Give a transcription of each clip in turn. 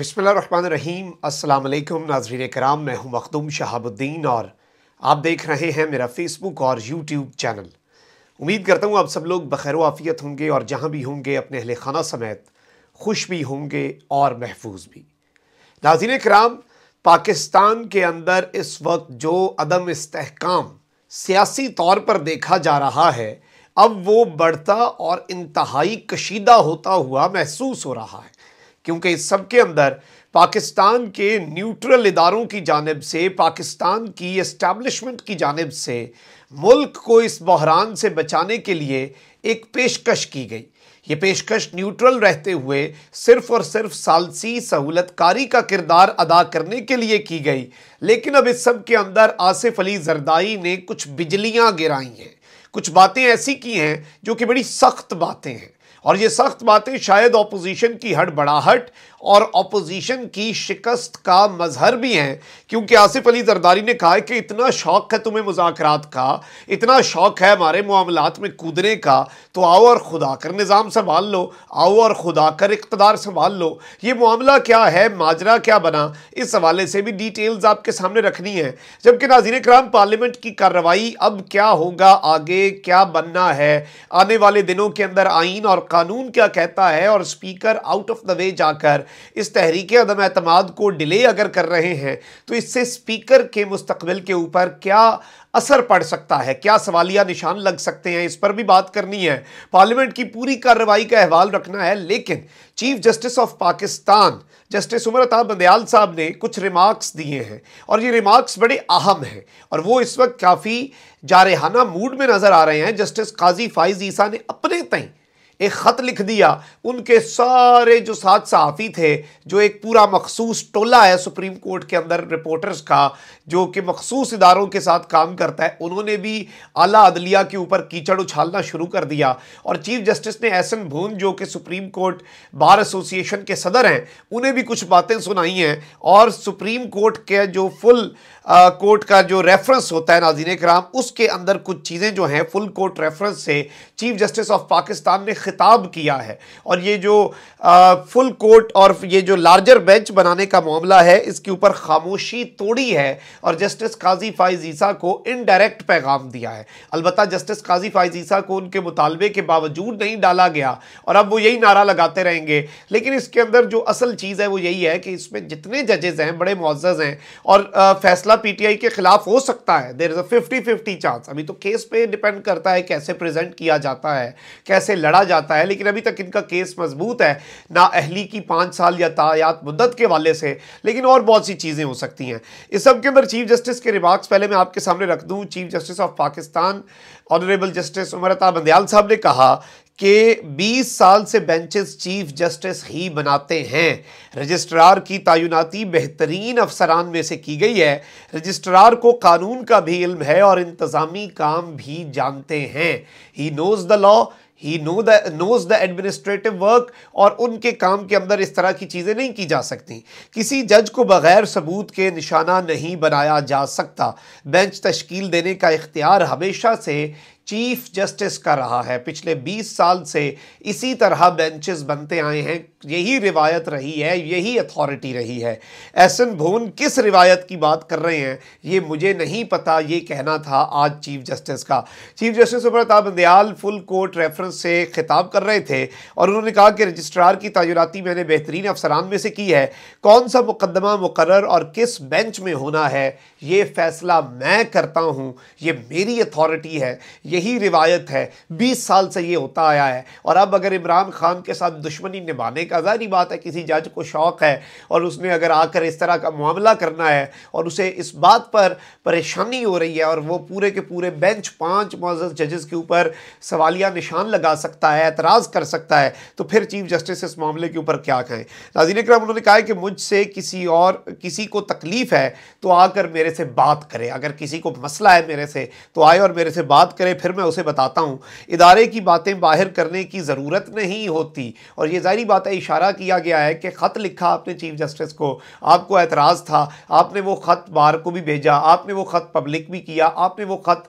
बिसमीम अल्लाम नाजरीन कराम मैं हूँ मखदूम शहाबुद्दीन और आप देख रहे हैं मेरा फ़ेसबुक और यूट्यूब चैनल उम्मीद करता हूँ आप सब लोग बखैर आफ़ियत होंगे और जहाँ भी होंगे अपने अहल खाना समेत खुश भी होंगे और महफूज भी नाजरीन कराम पाकिस्तान के अंदर इस वक्त जो अदम इसकाम सियासी तौर पर देखा जा रहा है अब वो बढ़ता और इंतहाई कशीदा होता हुआ महसूस हो रहा है क्योंकि इस सब के अंदर पाकिस्तान के न्यूट्रल इदारों की जानब से पाकिस्तान की इस्टबलिशमेंट की जानब से मुल्क को इस बहरान से बचाने के लिए एक पेशकश की गई ये पेशकश न्यूट्रल रहते हुए सिर्फ और सिर्फ सालसी सहूलतकारी का किरदार अदा करने के लिए की गई लेकिन अब इस सब के अंदर आसिफ अली जरदाई ने कुछ बिजलियाँ गिराई हैं कुछ बातें ऐसी की हैं जो कि बड़ी सख्त बातें हैं और ये सख्त बातें शायद ऑपोजिशन की हड़बड़ाहट और अपोजिशन की शिकस्त का मजहर भी हैं क्योंकि आसिफ अली जरदारी ने कहा है कि इतना शौक है तुम्हें मुजाकर का इतना शौक है हमारे मामलों में कूदने का तो आओ और खुदा कर निज़ाम संभाल लो आओ और खुदा कर इकतदार संभाल लो ये मामला क्या है माजरा क्या बना इस हवाले से भी डिटेल्स आपके सामने रखनी है जबकि नाजीन कराम पार्लियामेंट की कार्रवाई अब क्या होगा आगे क्या बनना है आने वाले दिनों के अंदर आइन और कानून क्या कहता है और speaker out of the way जाकर इस तहरीक अदम अतमाद को डिले अगर कर रहे हैं तो इससे स्पीकर के मुस्तबिल के ऊपर क्या असर पड़ सकता है क्या सवालिया निशान लग सकते हैं इस पर भी बात करनी है पार्लियामेंट की पूरी कार्रवाई का अहवाल रखना है लेकिन chief justice of Pakistan justice Umar अताब बंदयाल साहब ने कुछ रिमार्क्स दिए हैं और ये रिमार्क्स बड़े अहम हैं और वो इस वक्त काफ़ी जारहाना मूड में नज़र आ रहे हैं जस्टिस काजी फाइज ईसा ने अपने तय एक ख़त लिख दिया उनके सारे जो सात सहाफ़ी थे जो एक पूरा मखसूस टोला है सुप्रीम कोर्ट के अंदर रिपोर्टर्स का जो कि मखसूस इदारों के साथ काम करता है उन्होंने भी आला अदलिया के ऊपर कीचड़ उछालना शुरू कर दिया और चीफ जस्टिस ने एस एन भून जो कि सुप्रीम कोर्ट बार एसोसिएशन के सदर हैं उन्हें भी कुछ बातें सुनाई हैं और सुप्रीम कोर्ट के जो फुल कोर्ट का जो रेफरेंस होता है नाजीन कराम उसके अंदर कुछ चीज़ें जो हैं फुल कोर्ट रेफरेंस से चीफ जस्टिस ऑफ पाकिस्तान ने खिताब किया है और ये जो आ, फुल कोर्ट और ये जो लार्जर बेंच बनाने का मामला है इसके ऊपर खामोशी तोड़ी है और जस्टिस काजी फाइज ईसा को इनडायरेक्ट पैगाम दिया है अलबत् जस्टिस काजी फाइज ईसा को उनके मुतालबे के बावजूद नहीं डाला गया और अब वो यही नारा लगाते रहेंगे लेकिन इसके अंदर जो असल चीज़ है वो यही है कि इसमें जितने जजेज़ हैं बड़े मुआज़ हैं और फैसला मामला पीटीआई के खिलाफ हो सकता है there is a fifty fifty chance अभी तो केस पे डिपेंड करता है कैसे प्रेजेंट किया जाता है कैसे लड़ा जाता है लेकिन अभी तक इनका केस मजबूत है ना अहली की पाँच साल या तायात मुद्दत के वाले से लेकिन और बहुत सी चीज़ें हो सकती हैं इस सब के अंदर चीफ जस्टिस के रिमार्क्स पहले मैं आपके सामने रख दूँ chief justice of Pakistan honourable justice Umar Ata Bandial साहब ने कहा के 20 साल से बेंचेस चीफ जस्टिस ही बनाते हैं रजिस्ट्रार की तयनती बेहतरीन अफसरान में से की गई है रजिस्ट्रार को कानून का भी इल्म है और इंतज़ामी काम भी जानते हैं he knows the law he know the knows the administrative work और उनके काम के अंदर इस तरह की चीज़ें नहीं की जा सकती किसी जज को बग़ैर सबूत के निशाना नहीं बनाया जा सकता बेंच तश्कील देने का इख्तियार हमेशा से चीफ जस्टिस का रहा है पिछले 20 साल से इसी तरह बेंचेस बनते आए हैं यही रिवायत रही है यही अथॉरिटी रही है एस एन भोन किस रिवायत की बात कर रहे हैं ये मुझे नहीं पता ये कहना था आज चीफ जस्टिस का चीफ जस्टिस उमर बंदयाल दयाल फुल कोर्ट रेफरेंस से खिताब कर रहे थे और उन्होंने कहा कि रजिस्ट्रार की तयराती मैंने बेहतरीन अफसरान में से की है कौन सा मुकदमा मुकर और किस बेंच में होना है ये फैसला मैं करता हूँ ये मेरी अथॉरिटी है ये यही रिवायत है बीस साल से ये होता आया है और अब अगर इमरान खान के साथ दुश्मनी निभाने का जारी बात है किसी जज को शौक़ है और उसने अगर आकर इस तरह का मामला करना है और उसे इस बात पर परेशानी हो रही है और वो पूरे के पूरे बेंच पाँच मोजस जजेस के ऊपर सवालिया निशान लगा सकता है एतराज़ कर सकता है तो फिर चीफ जस्टिस इस मामले के ऊपर क्या कहें नाजीन कराम उन्होंने कहा कि मुझसे किसी और किसी को तकलीफ़ है तो आकर मेरे से बात करें अगर किसी को मसला है मेरे से तो आए और मेरे से बात करें फिर फिर मैं उसे बताता हूँ इदारे की बातें बाहर करने की ज़रूरत नहीं होती और ये जारी बात है इशारा किया गया है कि ख़त लिखा आपने चीफ जस्टिस को आपको एतराज़ था आपने वो ख़त बार को भी भेजा आपने वो ख़त पब्लिक भी किया आपने वो ख़त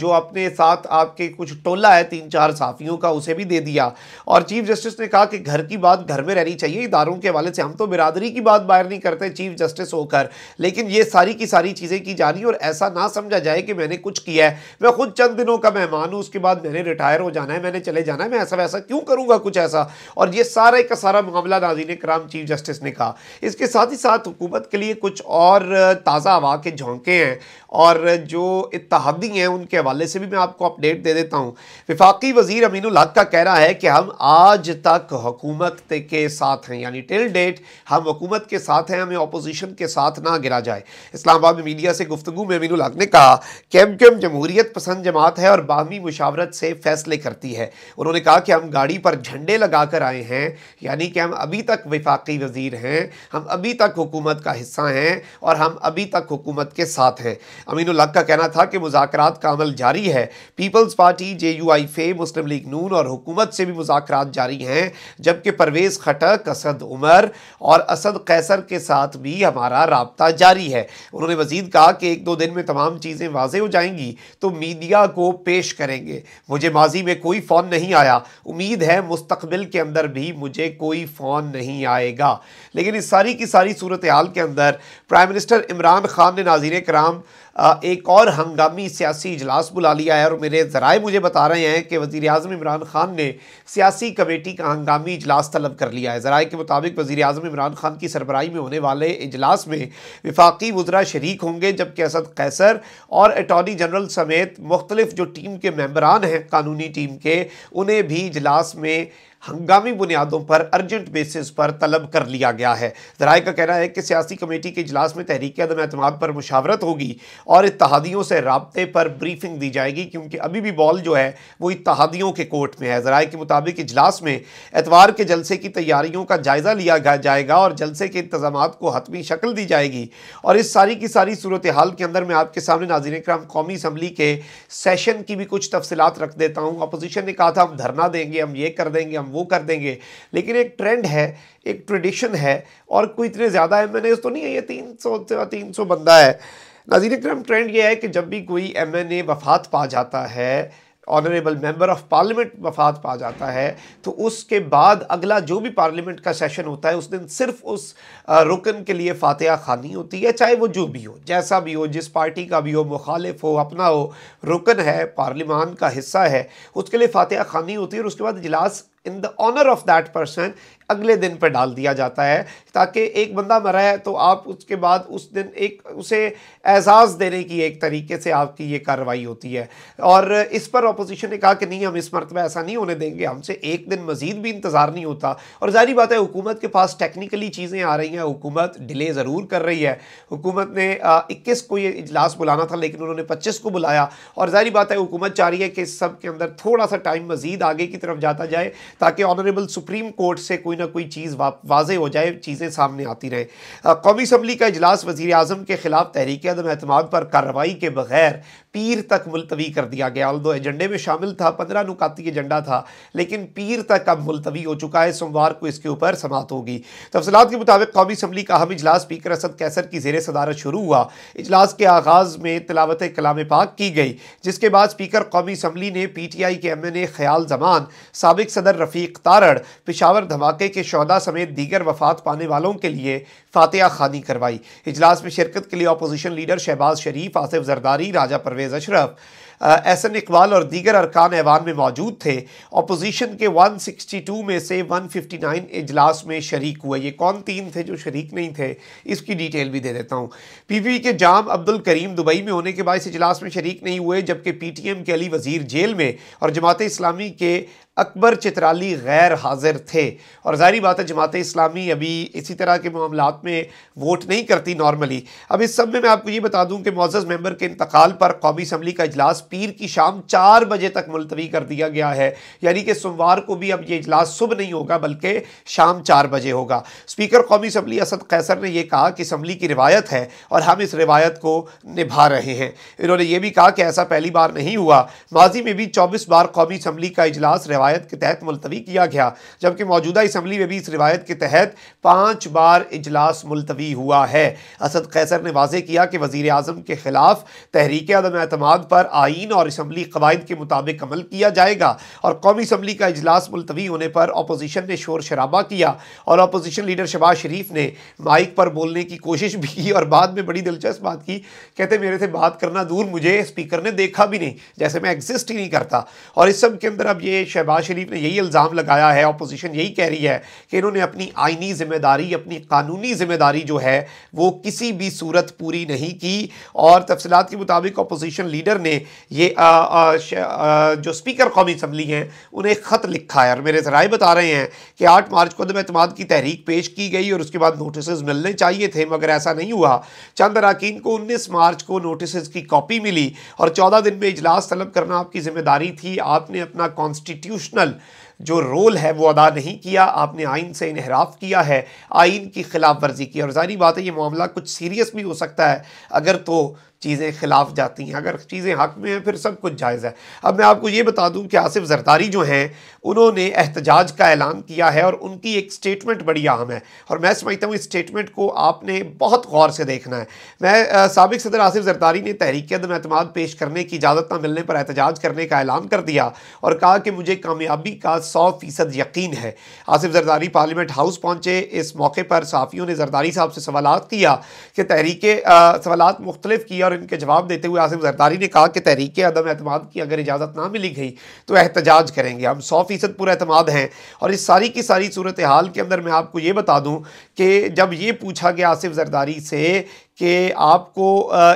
जो अपने साथ आपके कुछ टोला है तीन चार साफ़ियों का उसे भी दे दिया और चीफ जस्टिस ने कहा कि घर की बात घर में रहनी चाहिए इदारों के हवाले से हम तो बिरादरी की बात बाहर नहीं करते चीफ जस्टिस होकर लेकिन ये सारी की सारी चीज़ें की जा रही और ऐसा ना समझा जाए कि मैंने कुछ किया है मैं खुद चंद दिनों का का मेहमान हूँ उसके बाद मैंने रिटायर हो जाना है मैंने चले जाना है मैं ऐसा वैसा क्यों करूँगा कुछ ऐसा और ये सारा का सारा मामला नाजीन कराम चीफ जस्टिस ने कहा इसके साथ ही साथ हुकूमत के लिए कुछ और ताज़ा हवा के झोंके हैं और जो इतहादी हैं उनके हवाले से भी मैं आपको अपडेट दे देता हूँ विफाकी वजीर अमीन उल्हक का कहना है कि हम आज तक हुकूमत के साथ हैं यानी टिल डेट हम हुकूमत के साथ हैं हमें अपोजिशन के साथ ना गिरा जाए इस्लामाबाद में मीडिया से गुफ्तु में अमीन उल्हक ने कहा कि एम क्यू एम जमहूरियत पसंद जमात है और बानवी मुशावरत से फैसले करती है उन्होंने कहा कि हम गाड़ी पर झंडे लगा कर आए हैं यानी कि हम अभी तक विफाकी वजीर हैं हम अभी तक हुकूमत का हिस्सा हैं और हम अभी तक हुकूमत के साथ हैं अमीन उल्ला का कहना था कि मुजाकर का अमल जारी है people's party J U I F Muslim league नून और हुकूमत से भी मुजाकर जारी हैं जबकि परवेज़ खटक असद उमर और असद कैसर के साथ भी हमारा रबता जारी है उन्होंने मजीद कहा कि एक दो दिन में तमाम चीज़ें वाजे हो जाएंगी तो मीडिया को पेश करेंगे मुझे माजी में कोई फ़ोन नहीं आया उम्मीद है मुस्तबिल के अंदर भी मुझे कोई फ़ोन नहीं आएगा लेकिन इस सारी की सारी सूरत हाल के अंदर प्राइम मिनिस्टर इमरान खान ने नाजीर कराम एक और हंगामी सियासी इजलास बुला लिया है और मेरे ज़राए मुझे बता रहे हैं कि वज़ी अजम इमरान खान ने सियासी कमेटी का हंगामी इजलास तलब कर लिया है ज़राए के मुताबिक वज़ी अजम इमरान खान की सरबराही में होने वाले इजलास में विफाकी वजरा शरीक होंगे जबकि असद कैसर और अटॉर्नी जनरल समेत मुख्तलिफ जो टीम के मेम्बरान हैं कानूनी टीम के उन्हें भी इजलास में हंगामी बुनियादों पर अर्जेंट बेसिस पर तलब कर लिया गया है जराये का कहना है कि सियासी कमेटी के इजलास में तहरीक अदम अहतमाद पर मुशावरत होगी और इतिहादियों से रबते पर ब्रीफिंग दी जाएगी क्योंकि अभी भी बॉल जो है वो इतिहादियों के कोर्ट में है जराये के मुताबिक इजलास में एतवार के जलसे की तैयारियों का जायज़ा लिया जाएगा और जलसे के इंतजाम को हतमी शक्ल दी जाएगी और इस सारी की सारी सूरत हाल के अंदर मैं आपके सामने नाजिन कराम कौमी असम्बली के सेशन की भी कुछ तफसलत रख देता हूँ अपोजिशन ने कहा था हम धरना देंगे हम ये कर देंगे हम हम वो कर देंगे लेकिन एक ट्रेंड है एक ट्रेडिशन है और कोई इतने ज़्यादा एम मैंने तो नहीं है ये तीन सौ तीन सौ बंदा है नाजीन क्रम ट्रेंड ये है कि जब भी कोई एम एन ए वफात पा जाता है ऑनरेबल मेंबर ऑफ पार्लियामेंट वफात पा जाता है तो उसके बाद अगला जो भी पार्लियामेंट का सेशन होता है उस दिन सिर्फ उस रुकन के लिए फातह खानी होती है चाहे वो जो भी हो जैसा भी हो जिस पार्टी का भी हो मुखालिफ हो अपना हो रुकन है पार्लियामान का हिस्सा है उसके लिए फातह खानी होती है और उसके बाद इजलास in the honour of that person अगले दिन पर डाल दिया जाता है ताकि एक बंदा मरा है तो आप उसके बाद उस दिन एक उसे एजाज़ देने की एक तरीके से आपकी ये कार्रवाई होती है और इस पर अपोजिशन ने कहा कि नहीं हम इस मरतबा ऐसा नहीं होने देंगे हमसे एक दिन मज़ीद भी इंतज़ार नहीं होता और जारी बात है हुकूमत के पास टेक्निकली चीज़ें आ रही हैं हुकूमत डिले ज़रूर कर रही है हुकूमत ने इक्कीस को ये इजलास बुलाना था लेकिन उन्होंने पच्चीस को बुलाया और जारी बात है हुकूमत चाह रही है कि इस सब के अंदर थोड़ा सा टाइम मज़ीद आगे की तरफ जाता जाए ताकि ऑनरेबल सुप्रीम कोर्ट से कोई ना कोई चीज़ वा, वाजे हो जाए चीज़ें सामने आती रहें कौमी असम्बली का अजलास वजी अजम के ख़िलाफ़ तहरीक अदम अहतमाद पर कार्रवाई के बगैर पीर तक मुलतवी कर दिया गया ऑल एजेंडे में शामिल था पंद्रह नुकाती एजेंडा था लेकिन पीर तक अब मुलतवी हो चुका है सोमवार को इसके ऊपर समाप्त होगी तफसलात के मुताबिक कौमी असम्बली का अहम इजलास स्पीकर असद कैसर की जेर सदारत शुरू हुआ इजलास के आगाज़ में तलावत कलाम पाक की गई जिसके बाद स्पीकर कौमी असम्बली ने पी टी आई के एम एन ए ख्याल जमान सबक सदर रफ़ीक तारड़ पिशावर धमाके के शहदा समेत दीगर वफात पाने वालों के लिए फातह खानी करवाई इजलास में शिरकत के लिए अपोजिशन लीडर शहबाज शरीफ आसिफ जरदारी राजा परवेज अशरफ एहसन इकबाल और दीगर अरकान ऐवान में मौजूद थे अपोजिशन के 162 में से 159 इजलास में शरीक हुए ये कौन तीन थे जो शरीक नहीं थे इसकी डिटेल भी दे देता हूँ पीपीपी के जाम अब्दुल करीम दुबई में होने के बाद इस इजलास में शरीक नहीं हुए जबकि एम के अली वजीर जेल में और जमात इस्लामी के अकबर चित्राली गैर हाजिर थे और जारी बात है जमात इस्लामी अभी इसी तरह के मामला में वोट नहीं करती नॉर्मली अब इस सब में मैं आपको ये बता दूं कि मोज़ मेंबर के इंतकाल पर कौमी इसम्बली का अजलास पीर की शाम चार बजे तक मुलतवी कर दिया गया है यानी कि सोमवार को भी अब ये इजलास सुबह नहीं होगा बल्कि शाम चार बजे होगा स्पीकर कौमी असम्बली असद कैसर ने यह कहा कि असम्बली की रिवायत है और हम इस रिवायत को निभा रहे हैं इन्होंने ये भी कहा कि ऐसा पहली बार नहीं हुआ माजी में भी चौबीस बार कौमी असम्बली का इजलास रिवायत के तहत मुलतवी किया गया जबकि मौजूदा इसम्बली में भी इस रिवायत के तहत पांच बार इजलास मुलतवी हुआ है असद कैसर ने वाजे किया कि वजीर अजम के खिलाफ तहरीक आदम एतम पर आई कवानीन और इसम्बली कवायद के मुताबिक अमल किया जाएगा और कौमी इसम्बली का अजलास मुलतवी होने पर अपोजीशन ने शोर शराबा किया और अपोजीशन लीडर शबाज शरीफ ने माइक पर बोलने की कोशिश भी की और बाद में बड़ी दिलचस्प बात की कहते मेरे से बात करना दूर मुझे स्पीकर ने देखा भी नहीं जैसे मैं एग्जिस्ट ही नहीं करता और इस सब के अंदर अब ये शहबाज शरीफ ने यही इल्ज़ाम लगाया है अपोजीशन यही कह रही है कि इन्होंने अपनी आइनी जिम्मेदारी अपनी कानूनी जिम्मेदारी जो है वो किसी भी सूरत पूरी नहीं की और तफसलत के मुताबिक अपोजिशन लीडर ने ये आ, आ, आ, जो स्पीकर कौमी असम्बली हैं उन्हें एक ख़त लिखा है और मेरे जराए बता रहे हैं कि आठ मार्च को अदम अतमाद की तहरीक पेश की गई और उसके बाद नोटिस मिलने चाहिए थे मगर ऐसा नहीं हुआ चंद अरकिन को उन्नीस मार्च को नोटिस की कॉपी मिली और चौदह दिन में इजलास तलब करना आपकी जिम्मेदारी थी आपने अपना कॉन्स्टिट्यूशनल जो रोल है वो अदा नहीं किया आपने आइन से इनहराफ किया है आइन की खिलाफ वर्जी की और जारी बात है ये मामला कुछ सीरियस भी हो सकता है अगर तो चीज़ें खिलाफ जाती हैं अगर चीज़ें हक में हैं फिर सब कुछ जायज़ है अब मैं आपको ये बता दूं कि आसिफ जरदारी जो हैं उन्होंने एहतजाज का ऐलान किया है और उनकी एक स्टेटमेंट बड़ी अहम है और मैं समझता हूँ इस स्टेटमेंट को आपने बहुत गौर से देखना है मैं सबक सदर आसिफ जरदारी ने तहरीक अदम अतमाद पेश करने की इजाज़त ना मिलने पर एहतजाज करने का ऐलान कर दिया और कहा कि मुझे कामयाबी का सौ फ़ीसद यकीन है आसिफ जरदारी पार्लियामेंट हाउस पहुँचे इस मौके पर सहाफ़ियों ने जरदारी साहब से सवाल किया कि तहरीक सवाल मुख्तलिफ किया और इनके जवाब देते हुए आसिफ जरदारी ने कहा कि तहरीक अदम अहतमाद की अगर इजाज़त ना मिली गई तो एहतजाज करेंगे हम सौ फ़ीसद पूरा हैं और इस सारी की सारी सूरत हाल के अंदर मैं आपको ये बता दूँ कि जब ये पूछा गया आसिफ जरदारी से कि आपको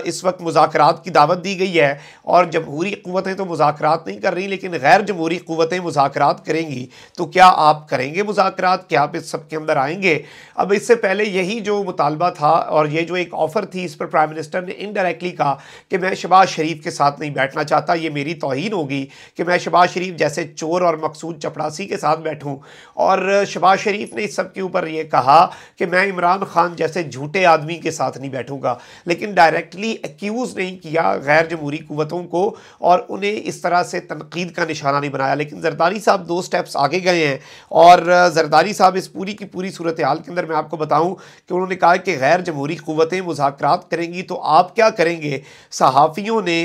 इस वक्त मुजात की दावत दी गई है और जमहूरी क़वतें तो मुजात नहीं कर रही लेकिन गैर जमहूरी क़वतें मुजात करेंगी तो क्या आप करेंगे मुजाकर क्या आप इस सब के अंदर आएंगे अब इससे पहले यही जो मुतालबा था और ये जो एक ऑफ़र थी इस पर प्राइम मिनिस्टर ने इनडायरेक्टली कहा कि मैं शबाज शरीफ के साथ नहीं बैठना चाहता ये मेरी तोहन होगी कि मैं शबाज शरीफ जैसे चोर और मकसूद चपड़ासी के साथ बैठूँ और शबाज शरीफ ने इस सब के ऊपर ये कहा कि मैं इमरान खान जैसे झूठे आदमी के साथ नहीं बैठूँ होगा लेकिन डायरेक्टली एक्यूज़ नहीं किया गैर जमहूरी कुतों को और उन्हें इस तरह से तनकीद का निशाना नहीं बनाया लेकिन जरदारी साहब दो स्टेप्स आगे गए हैं और जरदारी साहब इस पूरी की पूरी सूरत हाल के अंदर मैं आपको बताऊँ कि उन्होंने कहा कि गैर जमहूरी कुतें मुजाकर करेंगी तो आप क्या करेंगे सहाफ़ियों ने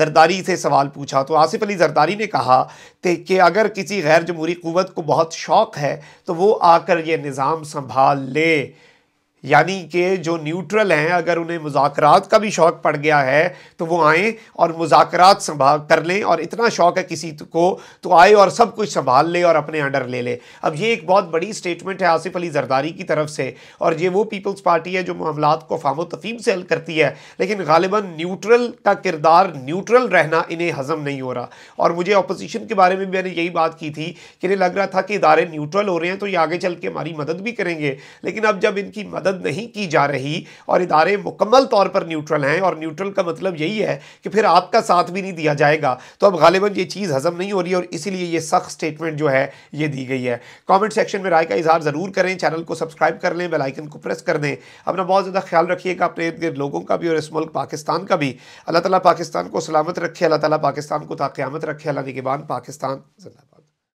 जरदारी से सवाल पूछा तो आसिफ अली जरदारी ने कहा कि अगर किसी गैर जमहूरी कुत को बहुत शौक़ है तो वो आकर ये निज़ाम संभाल ले यानी कि जो न्यूट्रल हैं अगर उन्हें मुजात का भी शौक़ पड़ गया है तो वो आएँ और मुजाकर संभाल कर लें और इतना शौक़ है किसी को तो आए और सब कुछ संभाल ले और अपने अंडर ले ले अब ये एक बहुत बड़ी स्टेटमेंट है आसिफ अली जरदारी की तरफ से और ये वो पीपल्स पार्टी है जो मामला को फामो तफीम से हल करती है लेकिन गालिबा न्यूट्रल का किरदार न्यूट्रल रहना इन्हें हजम नहीं हो रहा और मुझे अपोजिशन के बारे में मैंने यही बात की थी कि इन्हें लग रहा था कि इदारे न्यूट्रल हो रहे हैं तो ये आगे चल के हमारी मदद भी करेंगे लेकिन अब जब इनकी मदद बुलंद नहीं की जा रही और इदारे मुकम्मल तौर पर न्यूट्रल हैं और न्यूट्रल का मतलब यही है कि फिर आपका साथ भी नहीं दिया जाएगा तो अब गालिबा ये चीज़ हजम नहीं हो रही और इसीलिए ये सख्त स्टेटमेंट जो है ये दी गई है कॉमेंट सेक्शन में राय का इजहार ज़रूर करें चैनल को सब्सक्राइब कर लें बेलाइकन को प्रेस कर दें अपना बहुत ज़्यादा ख्याल रखिएगा अपने इर्द गिर्द लोगों का भी और इस मुल्क पाकिस्तान का भी अल्लाह ताला पाकिस्तान को सलामत रखे अल्लाह ताला पाकिस्तान को ताक़्यामत रखे अल्लाह निगेबान पाकिस्तान जिंदाबाद